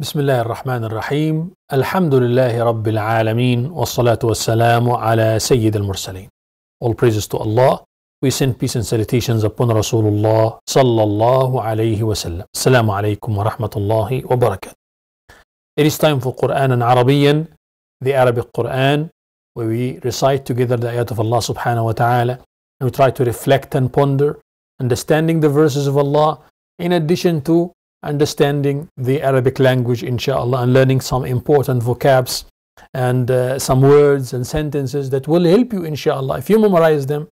بسم الله الرحمن الرحيم الحمد لله رب العالمين والصلاة والسلام على سيد المرسلين All praises to Allah We send peace and salutations upon Rasulullah صلى الله عليه وسلم السلام عليكم ورحمة الله وبركاته It is time for Quran Arabian The Arabic Quran Where we recite together the ayat of Allah subhanahu wa ta'ala And we try to reflect and ponder Understanding the verses of Allah In addition to understanding the Arabic language, inshallah, and learning some important vocabs and uh, some words and sentences that will help you, inshallah, if you memorize them,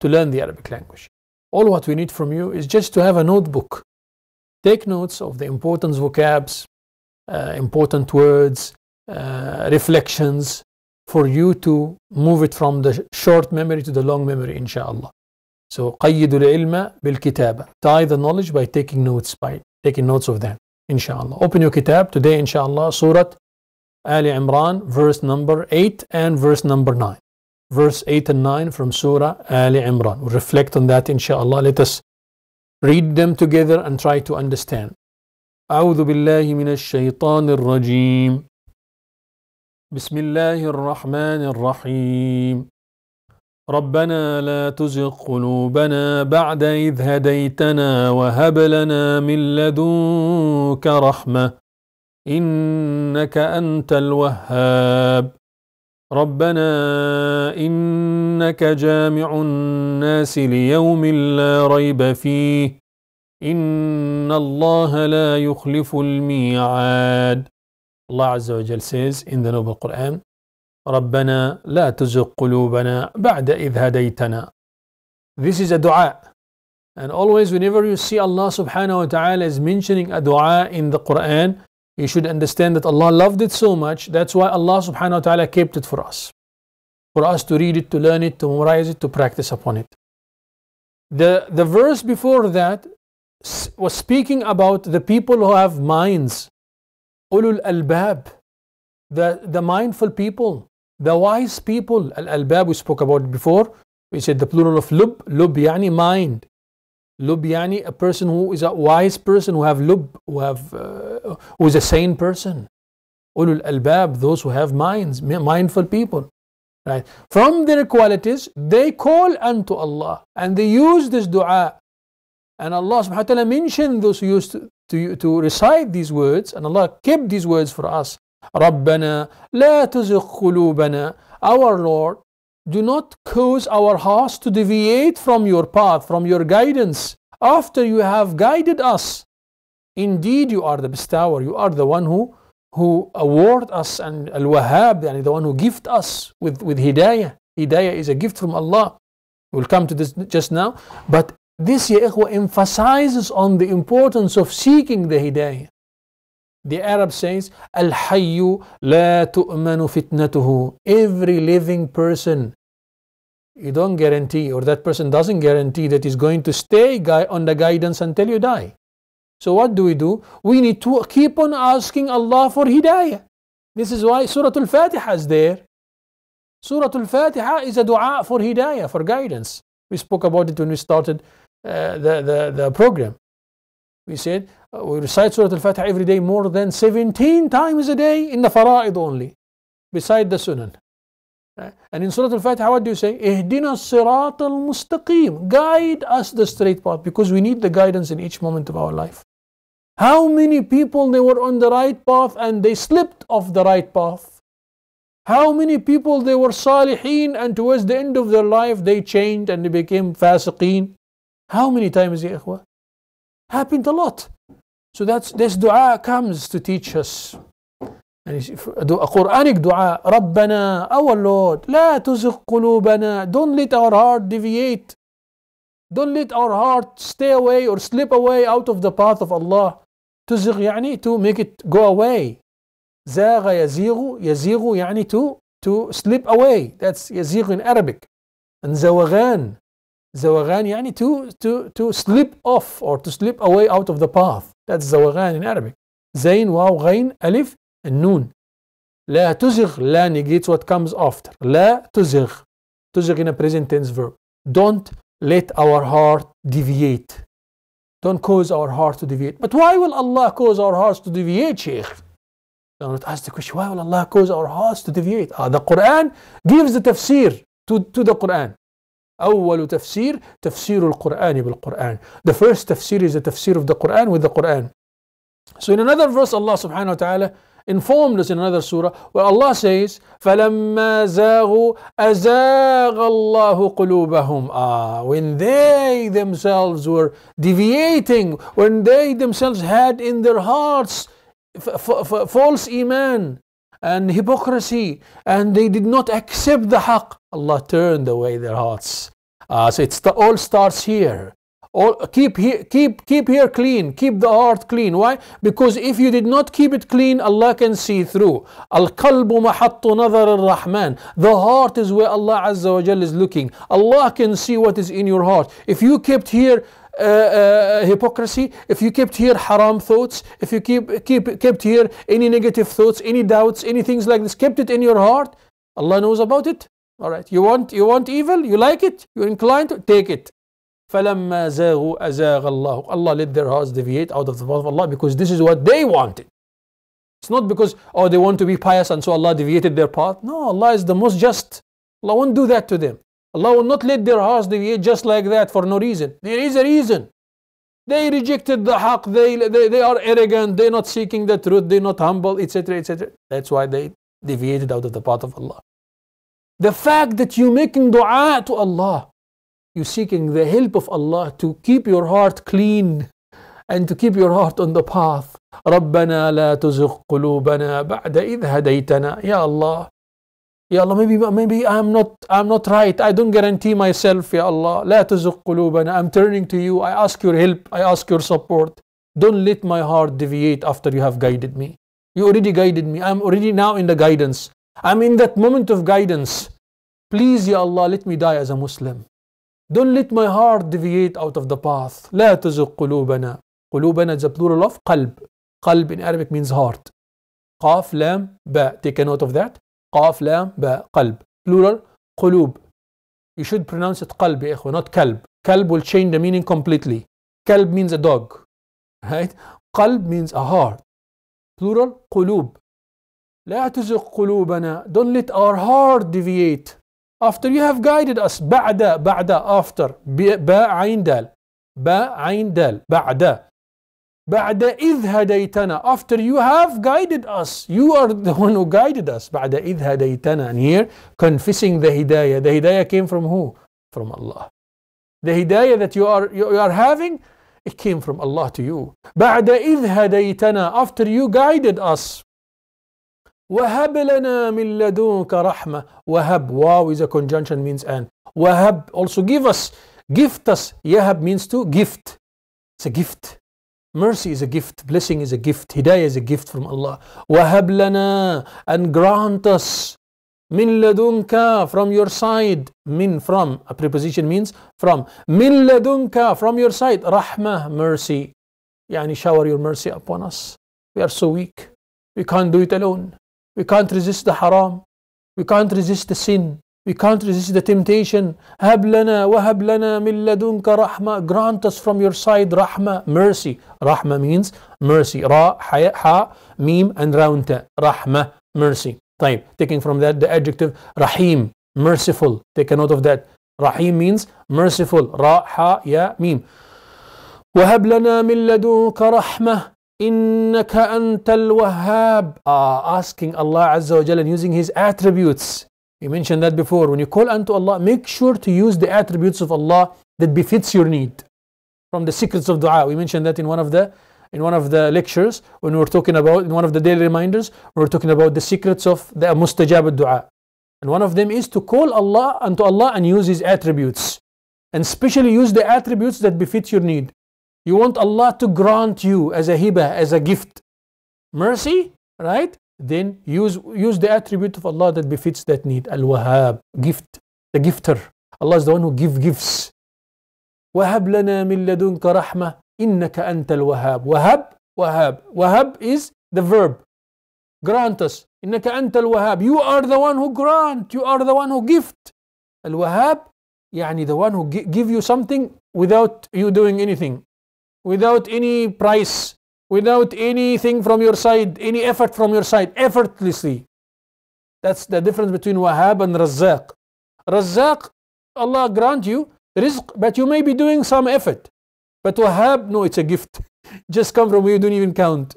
to learn the Arabic language. All what we need from you is just to have a notebook. Take notes of the important vocabs, uh, important words, uh, reflections, for you to move it from the short memory to the long memory, inshallah. So قيدوا العلم بالكتابة. Tie the knowledge by taking notes by taking notes of them. إن شاء الله. Open your كتاب today إن شاء الله سورة آل عمران verse number 8 and verse number 9. Verse 8 and 9 from Surah آل عمران. We'll reflect on that إن شاء الله. Let us read them together and try to understand. أعوذ بالله من الشيطان الرجيم. بسم الله الرحمن الرحيم. ربنا لا تزغ قلوبنا بعد إذ هديتنا وهب لنا من لدنك رحمة إنك أنت الوهاب ربنا إنك جامع الناس ليوم لا ريب فيه إن الله لا يخلف الميعاد الله عز وجل says in the Noble Quran ربنا لا تزغ قلوبنا بعد إذ هديتنا This is a dua. And always whenever you see Allah subhanahu wa ta'ala is mentioning a dua in the Quran, you should understand that Allah loved it so much. That's why Allah subhanahu wa ta'ala kept it for us. For us to read it, to learn it, to memorize it, to practice upon it. The, the verse before that was speaking about the people who have minds. Ulul albab. The, the mindful people the wise people al-albab we spoke about before we said the plural of lub lub yani mind lub yani a person who is a wise person who have lub who have uh, who is a sane person ulul albab those who have minds mindful people right from their qualities they call unto Allah and they use this dua and Allah subhanahu wa ta'ala mentioned those who used to, to, to recite these words and Allah kept these words for us رَبَّنَا لَا تُزِغْ قُلُوبَنَا Our Lord, do not cause our hearts to deviate from your path, from your guidance, after you have guided us. Indeed, you are the bestower. You are the one who, who award us and Al-Wahhab, the one who gift us with, with Hidayah. Hidayah is a gift from Allah. We'll come to this just now. But this, Ya emphasizes on the importance of seeking the Hidayah the Arab says, Al Hayyu la tu'manu fitnatuhu. Every living person, you don't guarantee, or that person doesn't guarantee that he's going to stay on the guidance until you die. So what do we do? We need to keep on asking Allah for hidayah. This is why Surah Al-Fatiha is there. Surah Al-Fatiha is a dua for hidayah, for guidance. We spoke about it when we started uh, the, the, the program. We said uh, we recite Surah Al-Fatiha every day more than 17 times a day in the fara'id only, beside the sunan. Right? Uh, and in Surah Al-Fatiha, what do you say? Ihdina sirat al-mustaqim. Guide us the straight path because we need the guidance in each moment of our life. How many people they were on the right path and they slipped off the right path? How many people they were salihin and towards the end of their life they changed and they became fasiqeen? How many times, ya ikhwah? happened a lot. So that's this dua comes to teach us. And a Quranic dua, Rabbana, our Lord, لا قلوبنا, don't let our heart deviate. Don't let our heart stay away or slip away out of the path of Allah. تزغ يعني to make it go away. زاغ يزيغ يزيغ يعني to to slip away. That's يزيغ in Arabic. And زوغان زوغان يعني to, to, to slip off or to slip away out of the path that's زوغان in Arabic زين واو غين ألف النون لا تزغ لا negates what comes after لا تزغ تزغ in a present tense verb don't let our heart deviate don't cause our heart to deviate but why will Allah cause our hearts to deviate Sheikh don't ask the question why will Allah cause our hearts to deviate uh, the Quran gives the tafsir to, to the Quran أول تفسير تفسير القرآن بالقرآن The first tafsir is the tafsir of the Quran with the Quran So in another verse Allah subhanahu wa ta'ala informed us in another surah where Allah says فَلَمَّا زَاغُوا أَزَاغَ اللَّهُ قُلُوبَهُمْ ah, When they themselves were deviating, when they themselves had in their hearts false iman, and hypocrisy and they did not accept the haqq, Allah turned away their hearts. Uh, so it all starts here. All, keep, here, keep, keep here clean, keep the heart clean. Why? Because if you did not keep it clean, Allah can see through. Al qalbu mahattu nazar rahman. The heart is where Allah Azza wa Jalla is looking. Allah can see what is in your heart. If you kept here uh, uh, hypocrisy, if you kept here haram thoughts, if you keep, keep, kept here any negative thoughts, any doubts, any things like this, kept it in your heart, Allah knows about it. All right, you want, you want evil, you like it, you're inclined to take it. فَلَمَّا زَاغُوا أَزَاغَ اللَّهُ Allah let their hearts deviate out of the path of Allah because this is what they wanted. It's not because, oh, they want to be pious and so Allah deviated their path. No, Allah is the most just. Allah won't do that to them. Allah will not let their hearts deviate just like that for no reason. There is a reason. They rejected the haqq, they, they, they are arrogant, they're not seeking the truth, they're not humble, etc. etc. That's why they deviated out of the path of Allah. The fact that you're making dua to Allah, you're seeking the help of Allah to keep your heart clean and to keep your heart on the path. ربنا لا تزغ قلوبنا بعد إذ هديتنا يا الله يا Allah. maybe maybe I'm not I'm not right I don't guarantee myself Ya Allah. لا تزغ قلوبنا I'm turning to you I ask your help I ask your support don't let my heart deviate after you have guided me you already guided me I'm already now in the guidance I'm in that moment of guidance please Ya Allah. let me die as a Muslim don't let my heart deviate out of the path لا تزغ قلوبنا قلوبنا is a plural of قلب قلب in Arabic means heart قاف لام باء take a note of that قاف لام باء قلب plural قلوب you should pronounce it قلب يا إخوة not كلب كلب will change the meaning completely كلب means a dog right قلب means a heart plural قلوب لا تزغ قلوبنا don't let our heart deviate after you have guided us بعد بعد after باء عين دال باء عين دال بعد بعد idh هديتنا after you have guided us you are the one who guided us بعد idh هديتنا and here confessing the hidayah the hidayah came from who from Allah the hidayah that you are you, are having it came from Allah to you بعد idh هديتنا after you guided us وهب لنا من لدنك رحمة وهب واو is a conjunction means and وهب also give us gift us يهب means to gift it's a gift Mercy is a gift, blessing is a gift, hidayah is a gift from Allah. Wahab lana and grant us min ladunka from your side. Min from a preposition means from. Min ladunka from your side. Rahmah mercy. Yani shower your mercy upon us. We are so weak. We can't do it alone. We can't resist the haram. We can't resist the sin. We can't resist the temptation. Hab wa hablana lana min rahma. Grant us from your side rahma, mercy. Rahma means mercy. Ra, ha, ha mim, and round Rahma, mercy. Time. Taking from that the adjective rahim, merciful. Take a note of that. Rahim means merciful. Ra, ha, ya, mim. وهب لنا من لدنك رحمة إنك أنت الوهاب uh, asking Allah Azza wa Jalla and using his attributes we mentioned that before. When you call unto Allah, make sure to use the attributes of Allah that befits your need. From the secrets of dua. We mentioned that in one of the in one of the lectures when we were talking about in one of the daily reminders, we were talking about the secrets of the mustajab dua. And one of them is to call Allah unto Allah and use his attributes. And especially use the attributes that befit your need. You want Allah to grant you as a hiba, as a gift, mercy, right? then use, use the attribute of Allah that befits that need. Al Wahhab, gift, the gifter. Allah is the one who gives gifts. Wahab lana min ladunka rahmah innaka antal wahab. Wahab, wahab. Wahab is the verb. Grant us. Innaka antal wahab. You are the one who grant. You are the one who gift. Al wahab, يعني the one who give you something without you doing anything, without any price, without anything from your side, any effort from your side, effortlessly. That's the difference between Wahhab and Razzaq. Razzaq, Allah grant you rizq, but you may be doing some effort. But Wahhab, no, it's a gift. Just come from where you don't even count.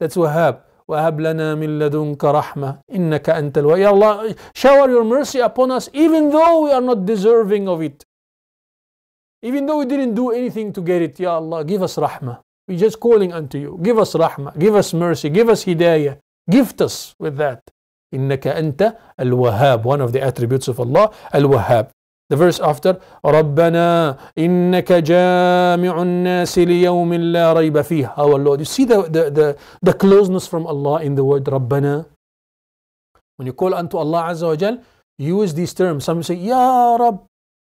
That's Wahhab. وهب لنا من لدنك رحمة إنك أنت Ya Allah shower your mercy upon us even though we are not deserving of it even though we didn't do anything to get it Ya Allah give us rahmah we're just calling unto you. Give us rahmah, give us mercy, give us hidayah, gift us with that. إنك أنت الوهاب one of the attributes of Allah الوهاب the verse after ربنا إنك جامع الناس ليوم لا ريب فيه our Lord you see the, the, the, the closeness from Allah in the word ربنا when you call unto Allah Azza wa Jal use these terms some say يا رب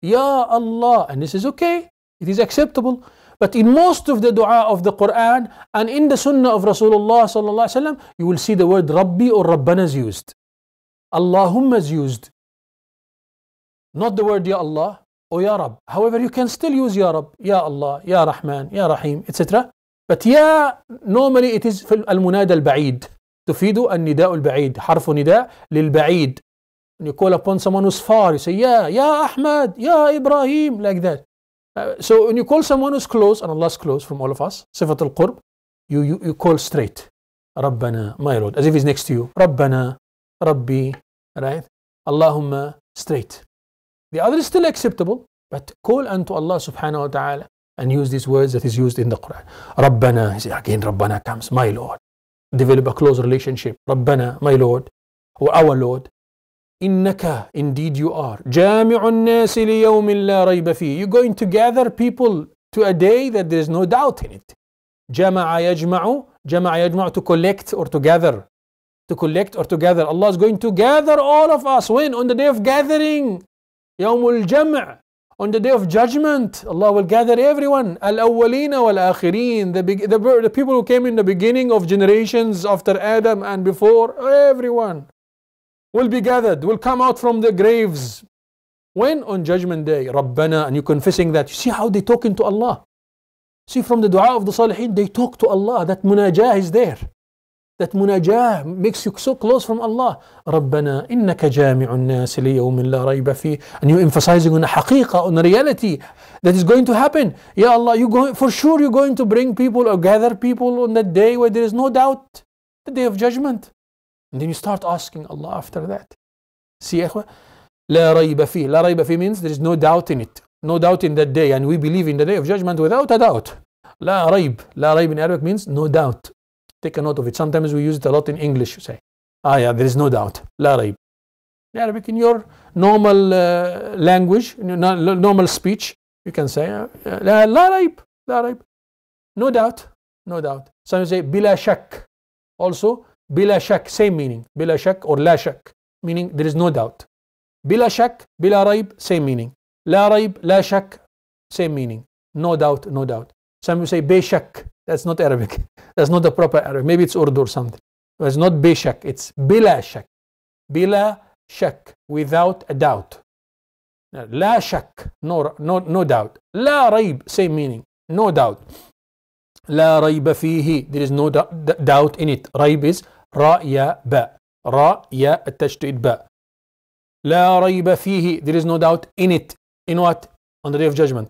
يا Allah and this is okay it is acceptable but in most of the dua of the Quran and in the sunnah of Rasulullah sallallahu alaihi wasallam, you will see the word Rabbi or Rabbana is used. Allahumma is used. Not the word Ya Allah or Ya Rab. However, you can still use Ya Rab, Ya Allah, Ya Rahman, Ya Rahim, etc. But Ya, normally it is al-Bayd, في المنادى Nida al النداء البعيد Nida Lil Ba'id. when you call upon someone who's far, you say, Yeah, Ya Ahmad, Ya Ibrahim, like that. Uh, so when you call someone who's close, and Allah's close from all of us, Sifat al Qurb, you, you, you call straight, Rabbana, my Lord, as if he's next to you, Rabbana, Rabbi, right? Allahumma, straight. The other is still acceptable, but call unto Allah subhanahu wa ta'ala and use these words that is used in the Quran. Rabbana, say, again, Rabbana comes, my Lord. Develop a close relationship. Rabbana, my Lord, or our Lord. Innaka, indeed you are. Jami'un nasi liyawmin la rayba fi. You're going to gather people to a day that there is no doubt in it. Jama'a yajma'u. Jama'a yajma'u to collect or to gather. To collect or to gather. Allah is going to gather all of us. When? On the day of gathering. Yawmul jam'a, On the day of judgment, Allah will gather everyone. Al-awwalina wal-akhirin. the, the people who came in the beginning of generations after Adam and before, everyone will be gathered, will come out from the graves. When? On Judgment Day. Rabbana, and you confessing that. You see how they talking to Allah. See from the dua of the Salihin, they talk to Allah. That munajah is there. That munajah makes you so close from Allah. ربنا Inna جامع الناس ليوم لا ريب And you emphasizing on a haqiqah, on a reality that is going to happen. Yeah, Allah, you going, for sure you're going to bring people or gather people on that day where there is no doubt. The day of judgment. And then you start asking Allah after that. See, ikhwa? La rayba La rayba means there is no doubt in it. No doubt in that day. And we believe in the day of judgment without a doubt. La rayb. La rayb in Arabic means no doubt. Take a note of it. Sometimes we use it a lot in English. You say, ah, yeah, there is no doubt. La rayb. In Arabic, in your normal uh, language, normal speech, you can say, uh, uh, la, la rayb. La No doubt. No doubt. Some say, bilashak, Also, bila shak, same meaning. Bila shak or la shak, meaning there is no doubt. Bila shak, bila raib, same meaning. La raib, la shak, same meaning. No doubt, no doubt. Some will say beshak. That's not Arabic. That's not the proper Arabic. Maybe it's Urdu or something. But it's not beshak. It's bila shak. Bila shak, without a doubt. La shak, no, no, no doubt. La raib, same meaning. No doubt. لا ريب فيه there is no doubt in it ريب is را رأي باء يا التشديد باء لا ريب فيه there is no doubt in it in what on the day of judgment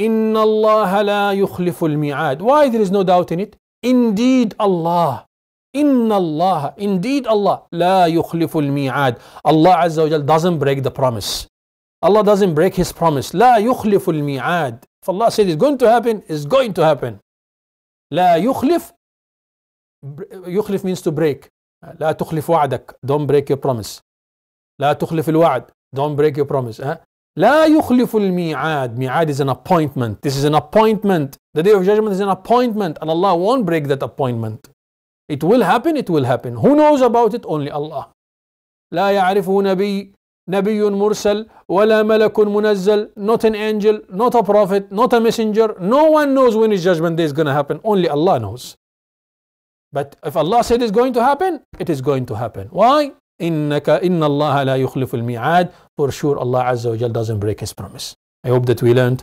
إن الله لا يخلف الميعاد why there is no doubt in it indeed Allah إن الله indeed Allah لا يخلف الميعاد الله عز وجل doesn't break the promise Allah doesn't break his promise لا يخلف الميعاد فالله said it's going to happen it's going to happen لا يخلف يخلف means to break لا تخلف وعدك don't break your promise لا تخلف الوعد don't break your promise أه؟ لا يخلف الميعاد ميعاد is an appointment this is an appointment the day of judgment is an appointment and Allah won't break that appointment it will happen it will happen who knows about it only Allah لا يعرفه نبي Nabiyun Mursal, ولا ملك منزل not an angel, not a prophet, not a messenger. No one knows when his judgment day is going to happen. Only Allah knows. But if Allah said it's going to happen, it is going to happen. Why? إنك إن الله لا يخلف الميعاد For sure Allah Azza wa doesn't break his promise. I hope that we learned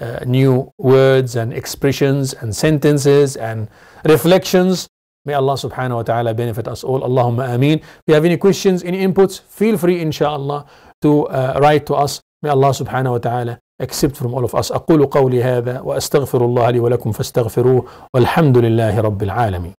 uh, new words and expressions and sentences and reflections May Allah subhanahu wa ta'ala benefit us all. Allahumma ameen. If you have any questions, any inputs, feel free inshallah to uh, write to us. May Allah subhanahu wa ta'ala accept from all of us. أقول قولي هذا وأستغفر الله لي ولكم فاستغفروه والحمد لله رب العالمين.